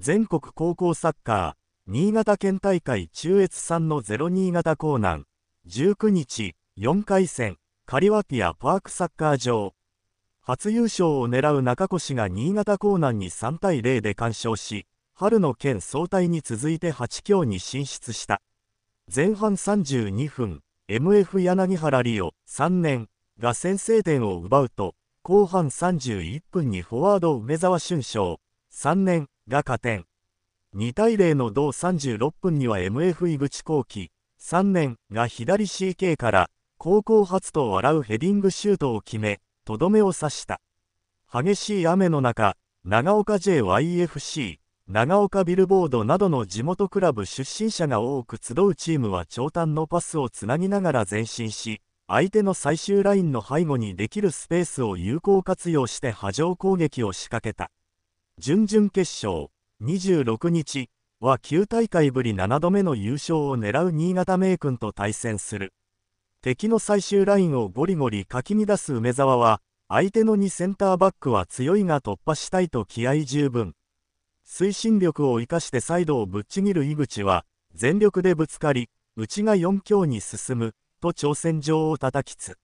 全国高校サッカー新潟県大会中越産のゼロ新潟港南19日4回戦カリワピアパークサッカー場初優勝を狙う中越が新潟港南に3対0で完勝し春の県総体に続いて8強に進出した前半32分 MF 柳原リオ3年が先制点を奪うと後半31分にフォワード梅沢俊翔3年が加点。2対0の同36分には MF 井口幸喜、3年が左 CK から高校初と笑うヘディングシュートを決め、とどめを刺した。激しい雨の中、長岡 JYFC、長岡ビルボードなどの地元クラブ出身者が多く集うチームは長短のパスをつなぎながら前進し、相手の最終ラインの背後にできるスペースを有効活用して波状攻撃を仕掛けた。準々決勝26日は9大会ぶり7度目の優勝を狙う新潟名君と対戦する敵の最終ラインをゴリゴリかき乱す梅沢は相手の2センターバックは強いが突破したいと気合十分推進力を生かしてサイドをぶっちぎる井口は全力でぶつかり内が4強に進むと挑戦状を叩きつ